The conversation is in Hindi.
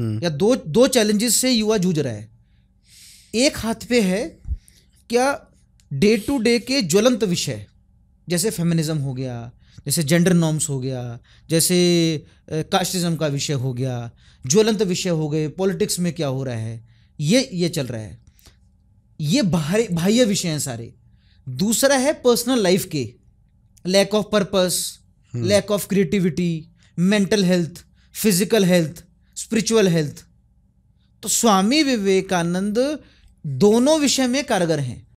हम्म। या दो दो चैलेंजेस से युवा जूझ रहा है एक हाथ पे है क्या डे टू डे के ज्वलंत विषय जैसे फेमिनिज्म हो गया जैसे जेंडर नॉर्म्स हो गया जैसे कास्टिज्म का विषय हो गया ज्वलंत विषय हो गए पॉलिटिक्स में क्या हो रहा है ये ये चल रहा है ये बाहरी बाह्य विषय हैं सारे दूसरा है पर्सनल लाइफ के lack of purpose lack of creativity mental health physical health spiritual health तो स्वामी विवेकानंद दोनों विषय में कारगर हैं